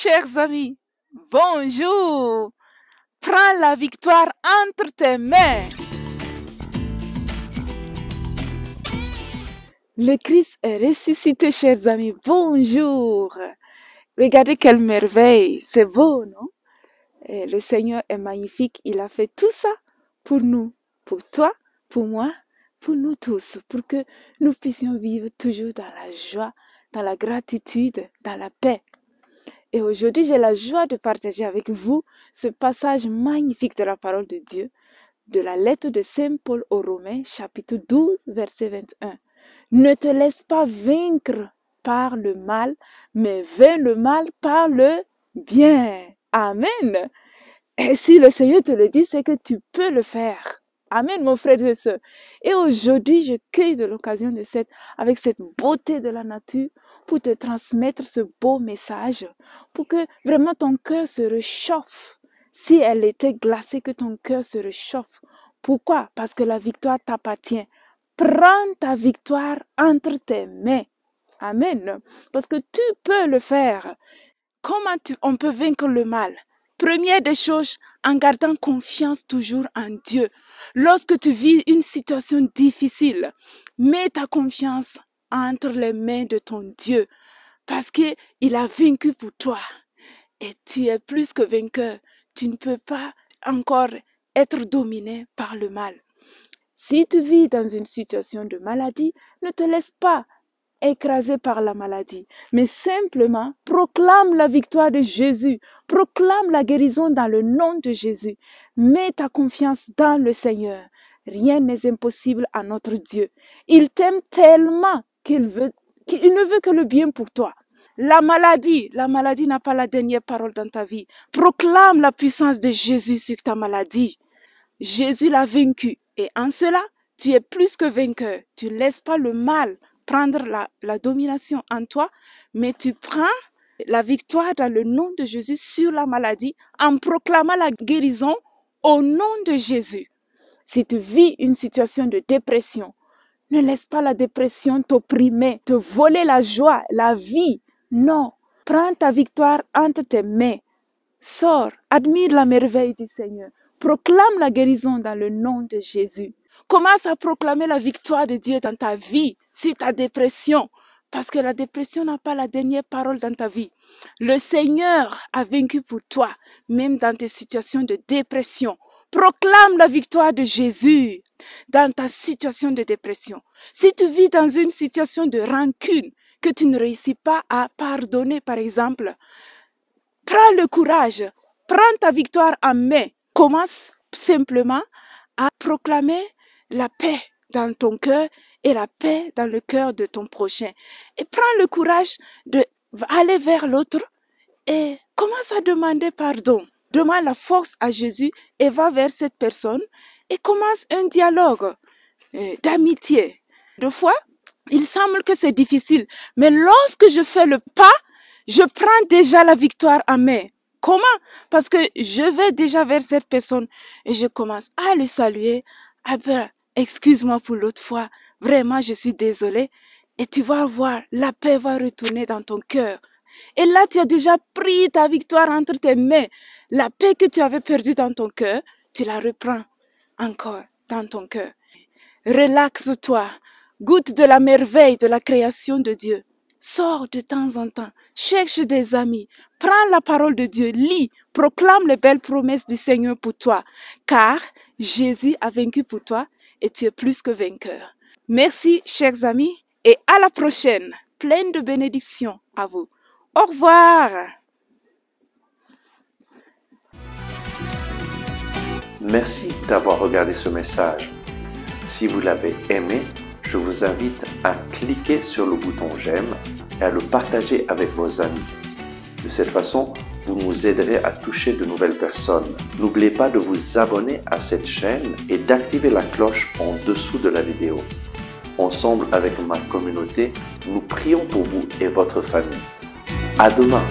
chers amis, bonjour. Prends la victoire entre tes mains. Le Christ est ressuscité, chers amis. Bonjour. Regardez quelle merveille. C'est beau, non eh, Le Seigneur est magnifique. Il a fait tout ça pour nous, pour toi, pour moi, pour nous tous, pour que nous puissions vivre toujours dans la joie, dans la gratitude, dans la paix, et aujourd'hui, j'ai la joie de partager avec vous ce passage magnifique de la parole de Dieu, de la lettre de Saint Paul aux Romains, chapitre 12, verset 21. Ne te laisse pas vaincre par le mal, mais vainc le mal par le bien. Amen. Et si le Seigneur te le dit, c'est que tu peux le faire. Amen, mon frère et soeur. Et aujourd'hui, je cueille de l'occasion de cette, avec cette beauté de la nature, pour te transmettre ce beau message, pour que vraiment ton cœur se réchauffe. Si elle était glacée, que ton cœur se réchauffe. Pourquoi Parce que la victoire t'appartient. Prends ta victoire entre tes mains. Amen. Parce que tu peux le faire. Comment on peut vaincre le mal Première des choses, en gardant confiance toujours en Dieu. Lorsque tu vis une situation difficile, mets ta confiance entre les mains de ton Dieu parce qu'il a vaincu pour toi. Et tu es plus que vainqueur. Tu ne peux pas encore être dominé par le mal. Si tu vis dans une situation de maladie, ne te laisse pas écrasé par la maladie, mais simplement proclame la victoire de Jésus, proclame la guérison dans le nom de Jésus. Mets ta confiance dans le Seigneur. Rien n'est impossible à notre Dieu. Il t'aime tellement qu'il veut qu'il ne veut que le bien pour toi. La maladie, la maladie n'a pas la dernière parole dans ta vie. Proclame la puissance de Jésus sur ta maladie. Jésus l'a vaincu et en cela, tu es plus que vainqueur. Tu ne laisses pas le mal prendre la, domination en toi, mais tu prends la victoire dans le nom de Jésus sur la maladie en proclamant la guérison au nom de Jésus. Si tu vis une situation de dépression, ne laisse pas la dépression t'opprimer, te voler la joie, la vie. Non, prends ta victoire entre tes mains. Sors, admire la merveille du Seigneur. Proclame la guérison dans le nom de Jésus. Commence à proclamer la victoire de Dieu dans ta vie, sur ta dépression, parce que la dépression n'a pas la dernière parole dans ta vie. Le Seigneur a vaincu pour toi, même dans tes situations de dépression. Proclame la victoire de Jésus dans ta situation de dépression. Si tu vis dans une situation de rancune, que tu ne réussis pas à pardonner, par exemple, prends le courage, prends ta victoire en main Commence simplement à proclamer la paix dans ton cœur et la paix dans le cœur de ton prochain. Et prends le courage d'aller vers l'autre et commence à demander pardon. Demande la force à Jésus et va vers cette personne et commence un dialogue euh, d'amitié. Deux fois, il semble que c'est difficile, mais lorsque je fais le pas, je prends déjà la victoire en main. Comment Parce que je vais déjà vers cette personne et je commence à le saluer. Ah ben, excuse-moi pour l'autre fois. Vraiment, je suis désolée. Et tu vas voir, la paix va retourner dans ton cœur. Et là, tu as déjà pris ta victoire entre tes mains. La paix que tu avais perdue dans ton cœur, tu la reprends encore dans ton cœur. Relaxe-toi. Goûte de la merveille de la création de Dieu. Sors de temps en temps, cherche des amis, prends la parole de Dieu, lis, proclame les belles promesses du Seigneur pour toi, car Jésus a vaincu pour toi et tu es plus que vainqueur. Merci, chers amis, et à la prochaine, pleine de bénédictions à vous. Au revoir. Merci d'avoir regardé ce message. Si vous l'avez aimé, je vous invite à cliquer sur le bouton j'aime et à le partager avec vos amis. De cette façon, vous nous aiderez à toucher de nouvelles personnes. N'oubliez pas de vous abonner à cette chaîne et d'activer la cloche en dessous de la vidéo. Ensemble avec ma communauté, nous prions pour vous et votre famille. À demain!